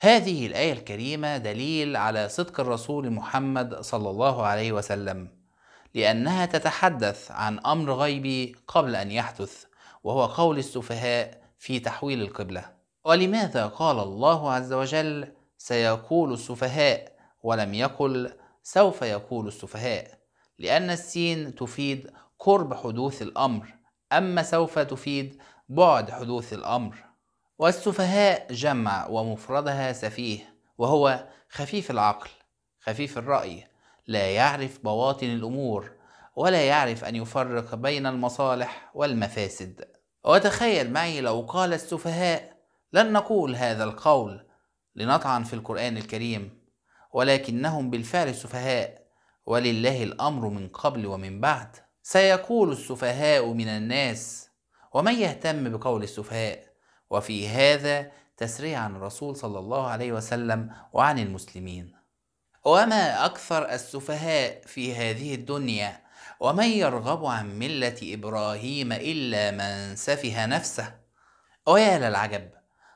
هذه الآية الكريمة دليل على صدق الرسول محمد صلى الله عليه وسلم لأنها تتحدث عن أمر غيبي قبل أن يحدث وهو قول السفهاء في تحويل القبلة ولماذا قال الله عز وجل سيقول السفهاء ولم يقل سوف يقول السفهاء لأن السين تفيد قرب حدوث الأمر أما سوف تفيد بعد حدوث الأمر والسفهاء جمع ومفردها سفيه وهو خفيف العقل خفيف الرأي لا يعرف بواطن الأمور ولا يعرف أن يفرق بين المصالح والمفاسد وتخيل معي لو قال السفهاء لن نقول هذا القول لنطعن في القرآن الكريم ولكنهم بالفعل سفهاء ولله الأمر من قبل ومن بعد سيقول السفهاء من الناس ومن يهتم بقول السفهاء وفي هذا تسريع عن الرسول صلى الله عليه وسلم وعن المسلمين وما أكثر السفهاء في هذه الدنيا ومن يرغب عن ملة إبراهيم إلا من سفه نفسه ويا للعجب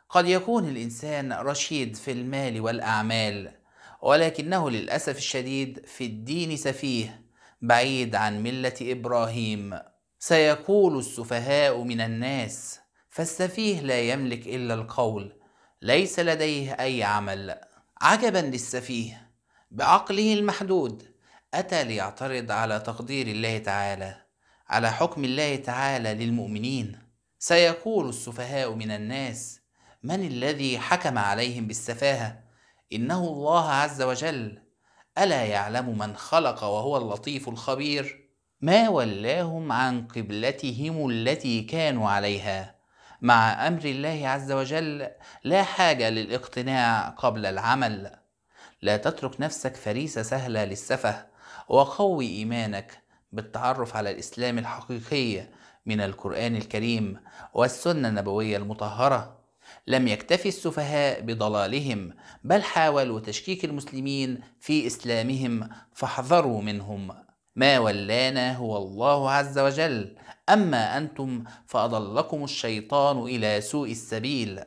قد يكون الإنسان رشيد في المال والأعمال ولكنه للأسف الشديد في الدين سفيه بعيد عن ملة إبراهيم سيقول السفهاء من الناس فالسفيه لا يملك إلا القول ليس لديه أي عمل عجبا للسفيه بعقله المحدود أتى ليعترض على تقدير الله تعالى على حكم الله تعالى للمؤمنين سيقول السفهاء من الناس من الذي حكم عليهم بالسفاهة إنه الله عز وجل ألا يعلم من خلق وهو اللطيف الخبير ما ولاهم عن قبلتهم التي كانوا عليها مع امر الله عز وجل لا حاجه للاقتناع قبل العمل لا تترك نفسك فريسه سهله للسفه وقوي ايمانك بالتعرف على الاسلام الحقيقي من القران الكريم والسنه النبويه المطهره لم يكتفي السفهاء بضلالهم بل حاولوا تشكيك المسلمين في اسلامهم فاحذروا منهم ما ولانا هو الله عز وجل اما انتم فاضلكم الشيطان الى سوء السبيل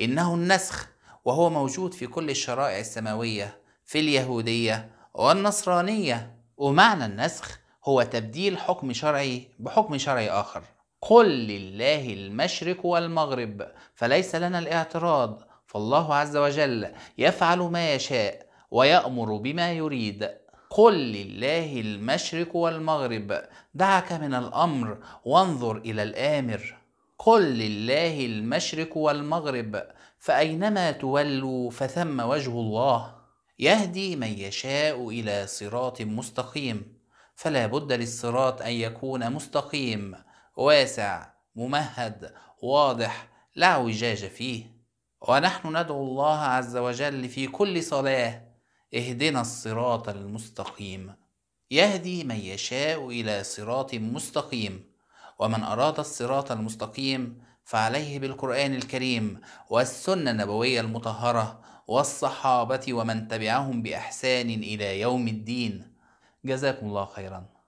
انه النسخ وهو موجود في كل الشرائع السماويه في اليهوديه والنصرانيه ومعنى النسخ هو تبديل حكم شرعي بحكم شرعي اخر قل لله المشرق والمغرب فليس لنا الاعتراض فالله عز وجل يفعل ما يشاء ويامر بما يريد قل لله المشرق والمغرب دعك من الامر وانظر الى الامر قل لله المشرق والمغرب فاينما تولوا فثم وجه الله يهدي من يشاء الى صراط مستقيم فلا بد للصراط ان يكون مستقيم واسع ممهد واضح لا اعوجاج فيه ونحن ندعو الله عز وجل في كل صلاه اهدنا الصراط المستقيم يهدي من يشاء إلى صراط مستقيم ومن أراد الصراط المستقيم فعليه بالقرآن الكريم والسنة النبوية المطهرة والصحابة ومن تبعهم بإحسان إلى يوم الدين جزاكم الله خيراً